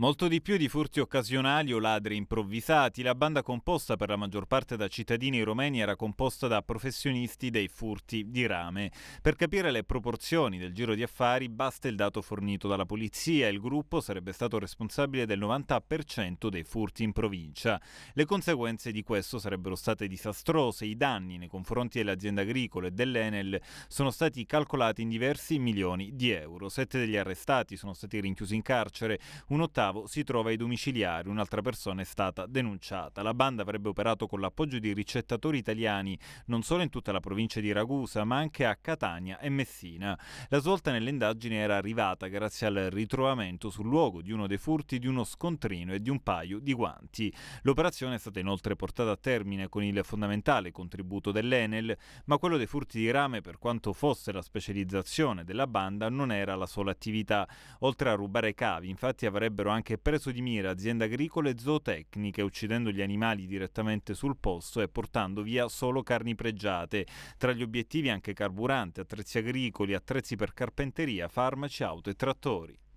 Molto di più di furti occasionali o ladri improvvisati, la banda composta per la maggior parte da cittadini romeni era composta da professionisti dei furti di rame. Per capire le proporzioni del giro di affari basta il dato fornito dalla polizia, il gruppo sarebbe stato responsabile del 90% dei furti in provincia. Le conseguenze di questo sarebbero state disastrose, i danni nei confronti dell'azienda agricola e dell'Enel sono stati calcolati in diversi milioni di euro. Sette degli arrestati sono stati rinchiusi in carcere, un ottavo Gustavo si trova ai domiciliari, un'altra persona è stata denunciata. La banda avrebbe operato con l'appoggio di ricettatori italiani non solo in tutta la provincia di Ragusa, ma anche a Catania e Messina. La svolta nelle indagini era arrivata grazie al ritrovamento sul luogo di uno dei furti di uno scontrino e di un paio di guanti. L'operazione è stata inoltre portata a termine con il fondamentale contributo dell'Enel, ma quello dei furti di rame, per quanto fosse la specializzazione della banda, non era la sola attività. Oltre a rubare cavi, infatti avrebbero avrebbero anche preso di mira aziende agricole e zootecniche, uccidendo gli animali direttamente sul posto e portando via solo carni pregiate. Tra gli obiettivi anche carburante, attrezzi agricoli, attrezzi per carpenteria, farmaci, auto e trattori.